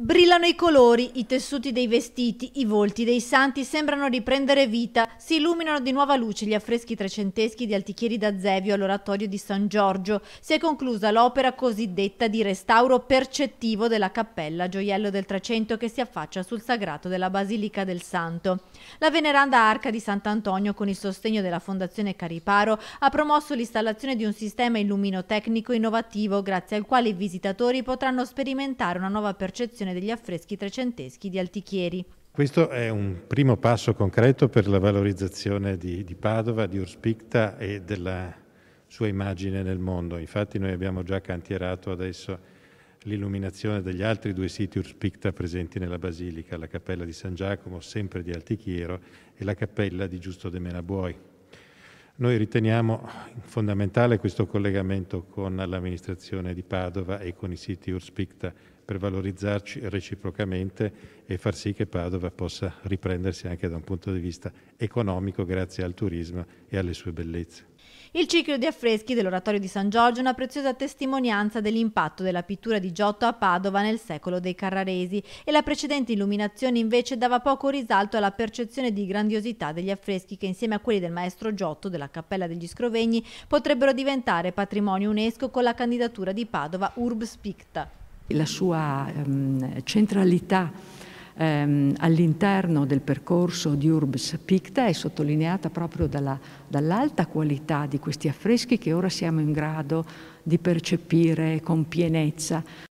Brillano i colori, i tessuti dei vestiti, i volti dei santi sembrano riprendere vita, si illuminano di nuova luce gli affreschi trecenteschi di Altichieri d'Azevio all'oratorio di San Giorgio. Si è conclusa l'opera cosiddetta di restauro percettivo della cappella Gioiello del Trecento che si affaccia sul sagrato della Basilica del Santo. La veneranda arca di Sant'Antonio con il sostegno della Fondazione Cariparo ha promosso l'installazione di un sistema illuminotecnico innovativo grazie al quale i visitatori potranno sperimentare una nuova percezione realizzazione degli affreschi trecenteschi di Altichieri. Questo è un primo passo concreto per la valorizzazione di, di Padova, di Urspicta e della sua immagine nel mondo. Infatti noi abbiamo già cantierato adesso l'illuminazione degli altri due siti urspicta presenti nella basilica, la cappella di San Giacomo, sempre di Altichiero, e la cappella di Giusto de Menabuoi. Noi riteniamo fondamentale questo collegamento con l'amministrazione di Padova e con i siti Urspicta per valorizzarci reciprocamente e far sì che Padova possa riprendersi anche da un punto di vista economico grazie al turismo e alle sue bellezze. Il ciclo di affreschi dell'Oratorio di San Giorgio è una preziosa testimonianza dell'impatto della pittura di Giotto a Padova nel secolo dei Carraresi e la precedente illuminazione invece dava poco risalto alla percezione di grandiosità degli affreschi che insieme a quelli del maestro Giotto della Cappella degli Scrovegni potrebbero diventare patrimonio UNESCO con la candidatura di Padova Urb Spict. La sua um, centralità ehm, all'interno del percorso di Urbs Picta è sottolineata proprio dalla, dall'alta qualità di questi affreschi che ora siamo in grado di percepire con pienezza.